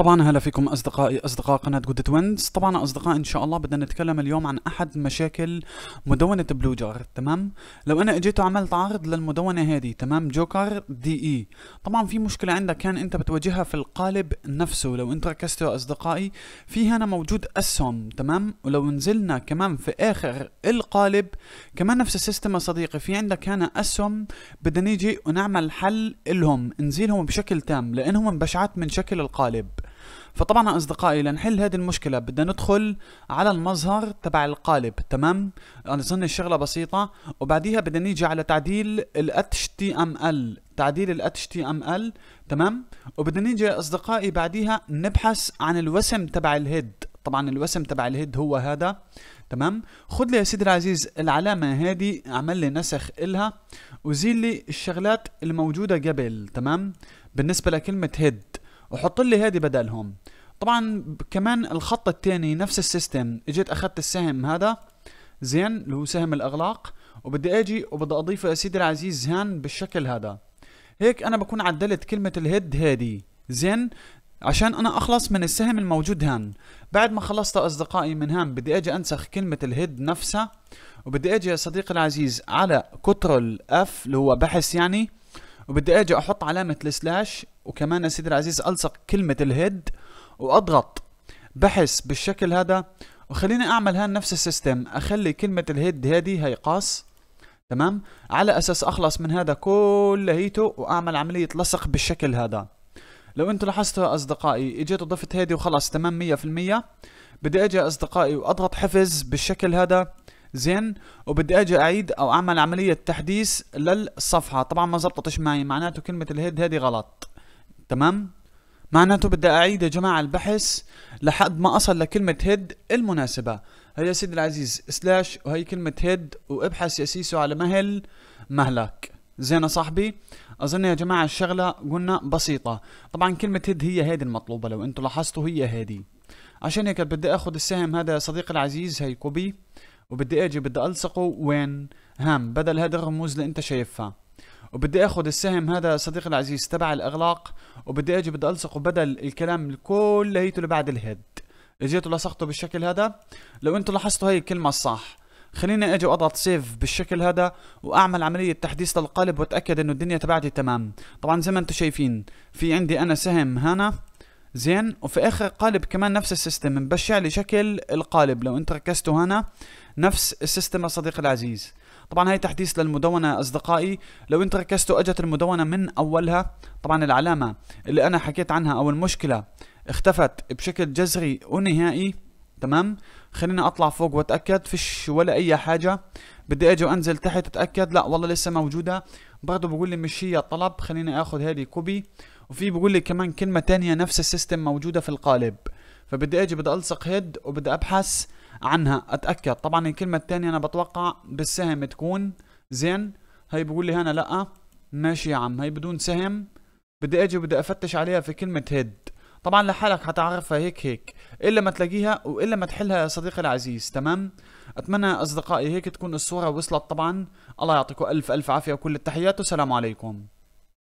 طبعا هلا فيكم اصدقائي اصدقاء قناه جود توينز طبعا اصدقاء ان شاء الله بدنا نتكلم اليوم عن احد مشاكل مدونه بلوجر تمام لو انا اجيت وعملت عرض للمدونه هذه تمام جوكر دي اي طبعا في مشكله عندك كان انت بتواجهها في القالب نفسه لو انت ركزت يا اصدقائي في هنا موجود اسهم تمام ولو نزلنا كمان في اخر القالب كمان نفس السيستم يا صديقي في عندك هنا اسهم بدنا نيجي ونعمل حل لهم نزيلهم بشكل تام لانهم انبشعت من شكل القالب فطبعا اصدقائي لنحل هذه المشكله بدنا ندخل على المظهر تبع القالب تمام انا اظن الشغله بسيطه وبعديها بدنا نيجي على تعديل ال HTML تعديل ال HTML تمام وبدنا نيجي يا اصدقائي بعديها نبحث عن الوسم تبع الهيد طبعا الوسم تبع الهيد هو هذا تمام خذ لي يا سيدي العزيز العلامه هذه اعمل لي نسخ الها وزيل لي الشغلات الموجوده قبل تمام بالنسبه لكلمه هيد وحط لي هذه بدلهم طبعا كمان الخط الثاني نفس السيستم اجيت اخذت السهم هذا زين اللي هو سهم الاغلاق وبدي اجي وبدي اضيفه يا سيدي العزيز هان بالشكل هذا هيك انا بكون عدلت كلمة الهيد هادي زين عشان انا اخلص من السهم الموجود هان بعد ما خلصت اصدقائي من هان بدي اجي انسخ كلمة الهيد نفسها وبدي اجي يا صديقي العزيز على كترول اف اللي هو بحث يعني وبدي اجي احط علامة السلاش وكمان يا سيدي العزيز الصق كلمه الهيد واضغط بحث بالشكل هذا وخليني اعمل هان نفس السيستم اخلي كلمه الهيد هذه هي قاس تمام على اساس اخلص من هذا كلهيته واعمل عمليه لصق بالشكل هذا لو أنتوا لاحظتوا اصدقائي اجيت وضفت هيدي وخلص تمام مية في المية بدي اجي اصدقائي واضغط حفز بالشكل هذا زين وبدي اجي اعيد او اعمل عمليه تحديث للصفحه طبعا ما زبطتش معي معناته كلمه الهيد هذه غلط تمام معناته بدي اعيد يا جماعه البحث لحد ما اصل لكلمه هيد المناسبه هيا سيدي العزيز سلاش وهي كلمه هيد وابحث يا سيسو على مهل مهلك زين يا صاحبي اظن يا جماعه الشغله قلنا بسيطه طبعا كلمه هيد هي هادي المطلوبه لو انتم لاحظتوا هي هادي عشان هيك بدي اخذ السهم هذا يا صديقي العزيز هي كوبي وبدي اجي بدي الصقه وين هام بدل هذا الرموز اللي انت شايفها وبدي اخذ السهم هذا صديقي العزيز تبع الاغلاق وبدي اجي بدي الصقه بدل الكلام كليته اللي بعد الهيد اجيت ولصقته بالشكل هذا لو انتم لاحظتوا هي الكلمه الصح خليني اجي واضغط سيف بالشكل هذا واعمل عمليه تحديث للقالب واتاكد انه الدنيا تبعتي تمام طبعا زي ما انتم شايفين في عندي انا سهم هنا زين وفي اخر قالب كمان نفس السيستم مبشع لي شكل القالب لو انت ركزتوا هنا نفس السيستم يا صديقي العزيز طبعا هاي تحديث للمدونة أصدقائي لو أنت ركزتوا أجت المدونة من أولها طبعا العلامة اللي أنا حكيت عنها أو المشكلة اختفت بشكل جذري ونهائي تمام خليني أطلع فوق وأتأكد فيش ولا أي حاجة بدي أجي وأنزل تحت أتأكد لا والله لسه موجودة برضه بقول لي مش هي طلب خليني آخذ هذه كوبي وفي بقول لي كمان كلمة تانية نفس السيستم موجودة في القالب فبدي أجي بدي ألصق هيد وبدي أبحث عنها اتاكد طبعا الكلمه الثانيه انا بتوقع بالسهم تكون زين هي بيقول لي هنا لا ماشي يا عم هي بدون سهم بدي اجي وبدي افتش عليها في كلمه هيد طبعا لحالك حتعرفها هيك هيك الا ما تلاقيها والا ما تحلها يا صديقي العزيز تمام اتمنى اصدقائي هيك تكون الصوره وصلت طبعا الله يعطيكم الف الف عافيه وكل التحيات والسلام عليكم